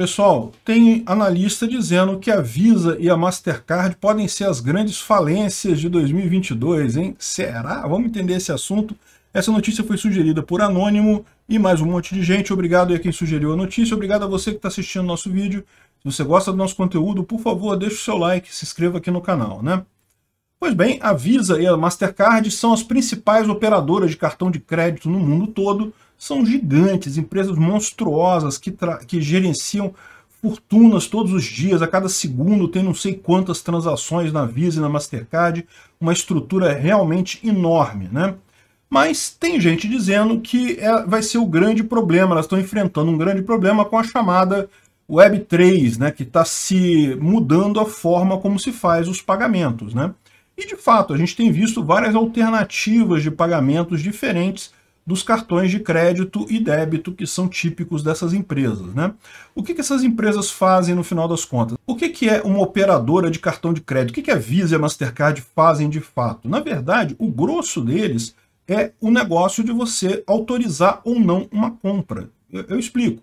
Pessoal, tem analista dizendo que a Visa e a Mastercard podem ser as grandes falências de 2022, hein? Será? Vamos entender esse assunto. Essa notícia foi sugerida por Anônimo e mais um monte de gente. Obrigado a quem sugeriu a notícia, obrigado a você que está assistindo nosso vídeo. Se você gosta do nosso conteúdo, por favor, deixe o seu like, se inscreva aqui no canal, né? Pois bem, a Visa e a Mastercard são as principais operadoras de cartão de crédito no mundo todo, são gigantes, empresas monstruosas que, que gerenciam fortunas todos os dias, a cada segundo tem não sei quantas transações na Visa e na Mastercard, uma estrutura realmente enorme, né? Mas tem gente dizendo que é, vai ser o grande problema, elas estão enfrentando um grande problema com a chamada Web3, né, que está se mudando a forma como se faz os pagamentos, né? E de fato, a gente tem visto várias alternativas de pagamentos diferentes dos cartões de crédito e débito que são típicos dessas empresas. Né? O que, que essas empresas fazem no final das contas? O que, que é uma operadora de cartão de crédito? O que, que a Visa e a Mastercard fazem de fato? Na verdade, o grosso deles é o negócio de você autorizar ou não uma compra. Eu, eu explico.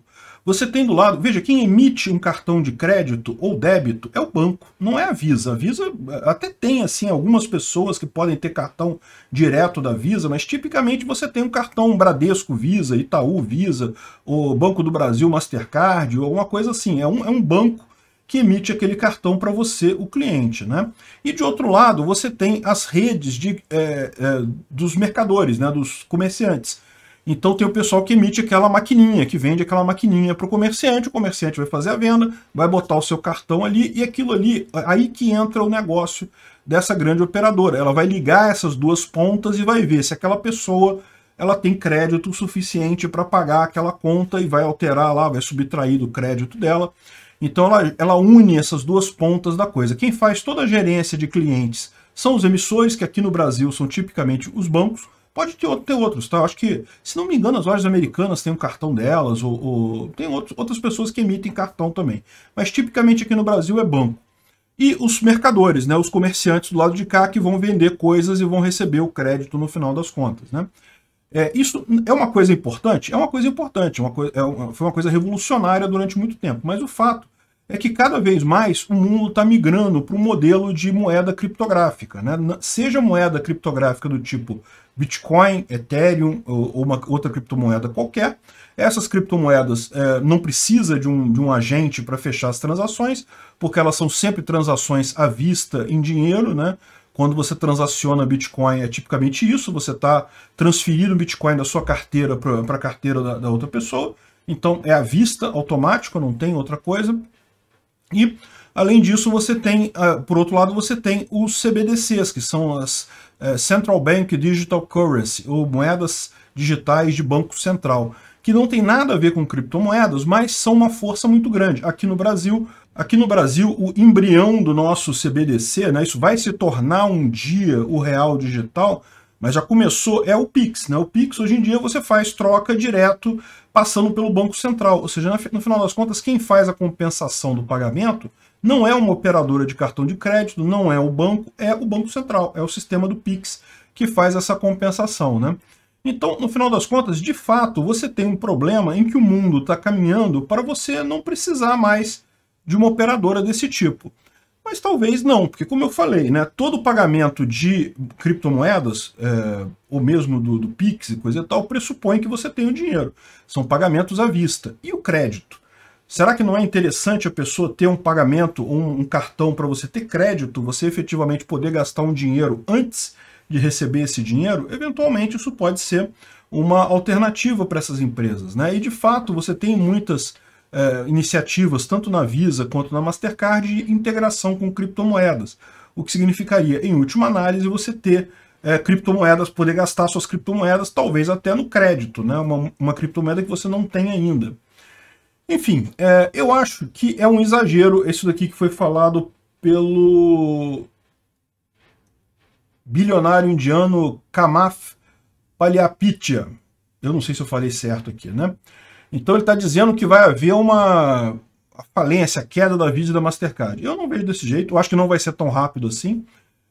Você tem do lado, veja, quem emite um cartão de crédito ou débito é o banco, não é a Visa. A Visa eh, até tem, assim, algumas pessoas que podem ter cartão direto da Visa, mas tipicamente você tem um cartão Bradesco Visa, Itaú Visa, o Banco do Brasil Mastercard, ou alguma coisa assim. É um, é um banco que emite aquele cartão para você, o cliente. Né? E de outro lado, você tem as redes de, é, é, dos mercadores, né, dos comerciantes. Então tem o pessoal que emite aquela maquininha, que vende aquela maquininha para o comerciante, o comerciante vai fazer a venda, vai botar o seu cartão ali e aquilo ali, aí que entra o negócio dessa grande operadora. Ela vai ligar essas duas pontas e vai ver se aquela pessoa ela tem crédito suficiente para pagar aquela conta e vai alterar lá, vai subtrair do crédito dela. Então ela, ela une essas duas pontas da coisa. Quem faz toda a gerência de clientes são os emissores, que aqui no Brasil são tipicamente os bancos, Pode ter, ter outros, tá? Eu acho que, se não me engano, as lojas americanas têm um cartão delas, ou, ou tem outros, outras pessoas que emitem cartão também. Mas tipicamente aqui no Brasil é banco. E os mercadores, né? Os comerciantes do lado de cá que vão vender coisas e vão receber o crédito no final das contas, né? É, isso é uma coisa importante? É uma coisa importante, uma é uma, foi uma coisa revolucionária durante muito tempo, mas o fato é que cada vez mais o mundo está migrando para um modelo de moeda criptográfica. Né? Seja moeda criptográfica do tipo Bitcoin, Ethereum ou uma outra criptomoeda qualquer, essas criptomoedas é, não precisa de um, de um agente para fechar as transações, porque elas são sempre transações à vista em dinheiro, né? Quando você transaciona Bitcoin, é tipicamente isso, você está transferindo Bitcoin da sua carteira para a carteira da, da outra pessoa, então é à vista, automático, não tem outra coisa. E, além disso, você tem, ah, por outro lado, você tem os CBDCs, que são as eh, Central Bank Digital Currency, ou moedas digitais de banco central, que não tem nada a ver com criptomoedas, mas são uma força muito grande. Aqui no Brasil, aqui no Brasil, o embrião do nosso CBDC, né, isso vai se tornar um dia o real digital, mas já começou, é o Pix. Né? O Pix, hoje em dia, você faz troca direto passando pelo Banco Central. Ou seja, no final das contas, quem faz a compensação do pagamento não é uma operadora de cartão de crédito, não é o banco, é o Banco Central, é o sistema do Pix que faz essa compensação. Né? Então, no final das contas, de fato, você tem um problema em que o mundo está caminhando para você não precisar mais de uma operadora desse tipo mas talvez não, porque como eu falei, né, todo pagamento de criptomoedas, é, ou mesmo do, do Pix e coisa e tal, pressupõe que você tem o dinheiro. São pagamentos à vista. E o crédito? Será que não é interessante a pessoa ter um pagamento, um, um cartão para você ter crédito, você efetivamente poder gastar um dinheiro antes de receber esse dinheiro? Eventualmente isso pode ser uma alternativa para essas empresas. Né? E de fato você tem muitas é, iniciativas tanto na Visa quanto na Mastercard de integração com criptomoedas, o que significaria, em última análise, você ter é, criptomoedas, poder gastar suas criptomoedas, talvez até no crédito, né? uma, uma criptomoeda que você não tem ainda. Enfim, é, eu acho que é um exagero isso daqui que foi falado pelo bilionário indiano Kamath Palihapitiya. Eu não sei se eu falei certo aqui, né? Então ele está dizendo que vai haver uma falência, a queda da Visa e da Mastercard. Eu não vejo desse jeito, eu acho que não vai ser tão rápido assim.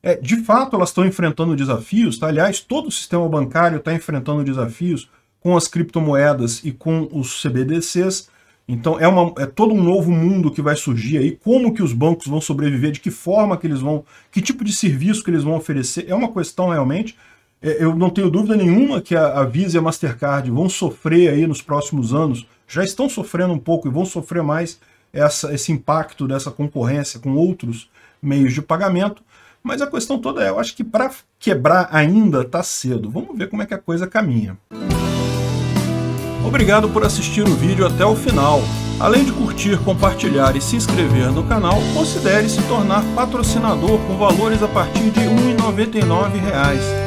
É, de fato, elas estão enfrentando desafios, tá? aliás, todo o sistema bancário está enfrentando desafios com as criptomoedas e com os CBDCs. Então é, uma, é, todo um novo mundo que vai surgir aí, como que os bancos vão sobreviver, de que forma que eles vão, que tipo de serviço que eles vão oferecer, é uma questão realmente é, eu não tenho dúvida nenhuma que a, Visa e a Mastercard vão sofrer aí nos próximos anos, já estão sofrendo um pouco e vão sofrer mais essa, esse impacto dessa concorrência com outros meios de pagamento, mas a questão toda é, eu acho que para quebrar ainda está cedo. Vamos ver como é que a coisa caminha. Obrigado por assistir o vídeo até o final. Além de curtir, compartilhar e se inscrever no canal, considere se tornar patrocinador com valores a partir de R$ 1,99